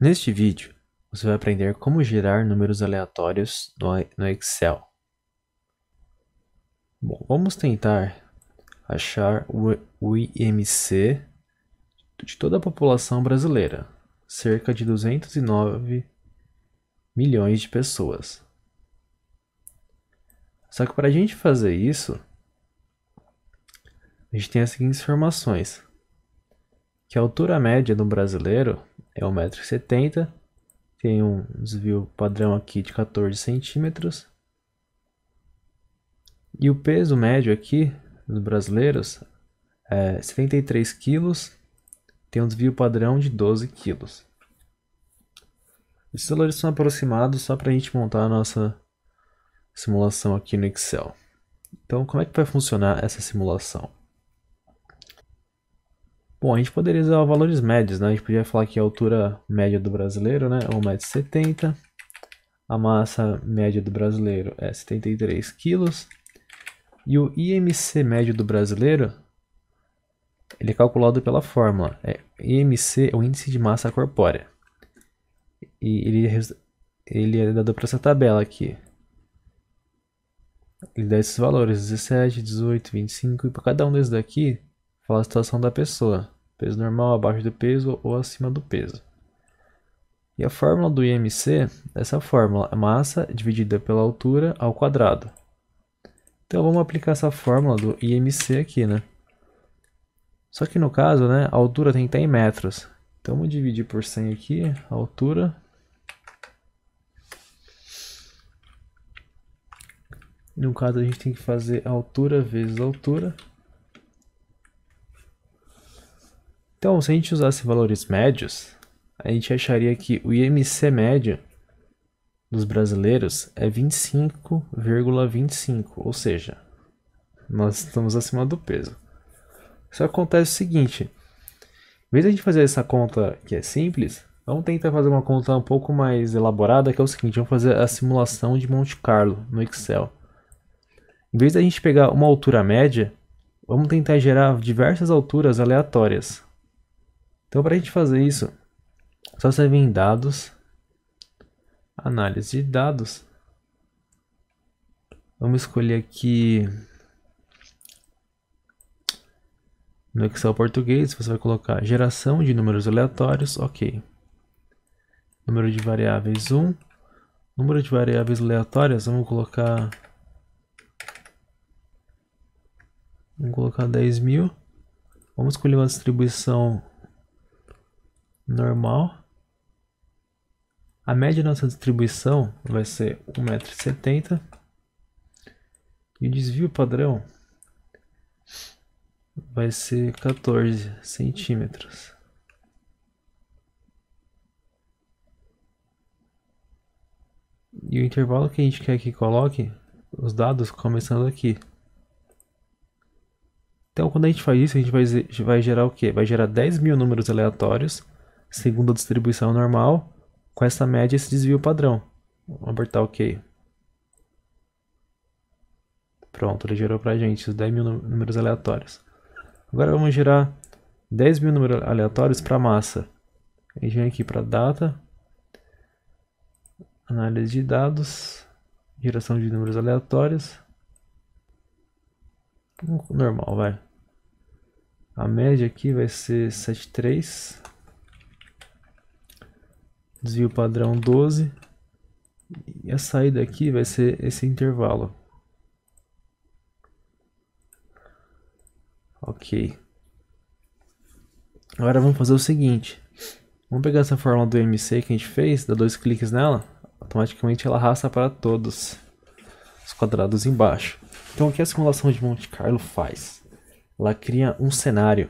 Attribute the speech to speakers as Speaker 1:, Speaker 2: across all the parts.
Speaker 1: Neste vídeo, você vai aprender como gerar números aleatórios no Excel. Bom, vamos tentar achar o IMC de toda a população brasileira, cerca de 209 milhões de pessoas. Só que para a gente fazer isso, a gente tem as seguintes informações, que é a altura média do brasileiro é 1,70m. Tem um desvio padrão aqui de 14 centímetros. E o peso médio aqui dos brasileiros é 73 quilos. Tem um desvio padrão de 12 quilos. Esses valores são aproximados só para a gente montar a nossa simulação aqui no Excel. Então, como é que vai funcionar essa simulação? Bom, a gente poderia usar valores médios, né? A gente podia falar que a altura média do brasileiro, né? 1,70m. É a massa média do brasileiro é 73 quilos. E o IMC médio do brasileiro, ele é calculado pela fórmula. É IMC é o índice de massa corpórea. E ele, é ele é dado para essa tabela aqui. Ele dá esses valores, 17, 18, 25. E para cada um desses daqui, Fala a situação da pessoa. Peso normal, abaixo do peso ou acima do peso. E a fórmula do IMC, essa fórmula é massa dividida pela altura ao quadrado. Então vamos aplicar essa fórmula do IMC aqui, né? Só que no caso, né, a altura tem que estar em metros. Então vamos dividir por 100 aqui, a altura. No caso a gente tem que fazer a altura vezes a altura. Então, se a gente usasse valores médios, a gente acharia que o IMC médio dos brasileiros é 25,25, ou seja, nós estamos acima do peso. Só acontece o seguinte, em vez de a gente fazer essa conta que é simples, vamos tentar fazer uma conta um pouco mais elaborada, que é o seguinte, vamos fazer a simulação de Monte Carlo no Excel. Em vez da gente pegar uma altura média, vamos tentar gerar diversas alturas aleatórias. Então, para a gente fazer isso, só você vir em dados, análise de dados. Vamos escolher aqui no Excel português, você vai colocar geração de números aleatórios, ok. Número de variáveis 1. Número de variáveis aleatórias, vamos colocar... Vamos colocar 10 mil. Vamos escolher uma distribuição normal. A média da nossa distribuição vai ser 1,70m. E o desvio padrão vai ser 14 centímetros. E o intervalo que a gente quer que coloque os dados começando aqui. Então quando a gente faz isso, a gente vai, vai gerar o quê? Vai gerar 10 mil números aleatórios segundo a distribuição normal, com essa média esse desvio padrão. Vamos apertar OK. Pronto, ele gerou para a gente os 10 mil números aleatórios. Agora vamos gerar 10 mil números aleatórios para massa. A gente vem aqui para data, análise de dados, geração de números aleatórios. Normal, vai. A média aqui vai ser 73 desvio padrão 12. E a saída aqui vai ser esse intervalo. Ok. Agora vamos fazer o seguinte. Vamos pegar essa fórmula do MC que a gente fez, dá dois cliques nela, automaticamente ela arrasta para todos os quadrados embaixo. Então o que a simulação de Monte Carlo faz? Ela cria um cenário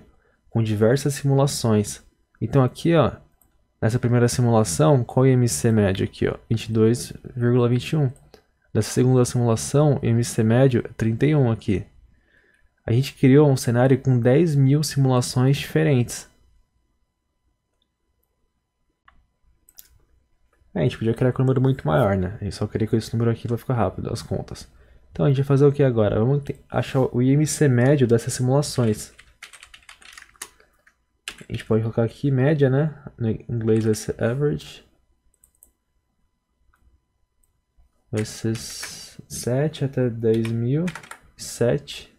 Speaker 1: com diversas simulações. Então aqui ó, Nessa primeira simulação, qual o MC médio aqui? 22,21. Nessa segunda simulação, MC médio é 31 aqui. A gente criou um cenário com 10 mil simulações diferentes. É, a gente podia criar com um número muito maior, né? Eu só queria que esse número aqui vai ficar rápido, as contas. Então a gente vai fazer o que agora? Vamos achar o IMC médio dessas simulações a gente pode colocar aqui média, né? No inglês vai ser average. Vai ser 7 até dez mil. sete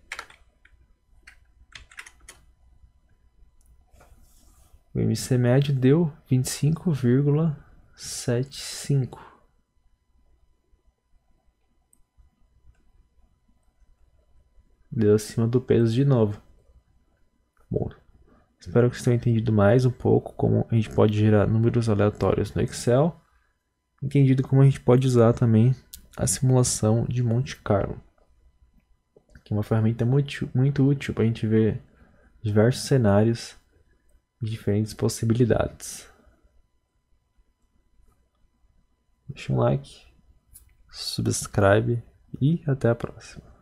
Speaker 1: O MC médio deu 25,75. Deu acima do peso de novo. Espero que vocês tenham entendido mais um pouco como a gente pode gerar números aleatórios no Excel. Entendido como a gente pode usar também a simulação de Monte Carlo. Que é uma ferramenta muito, muito útil para a gente ver diversos cenários e diferentes possibilidades. Deixa um like, subscribe e até a próxima.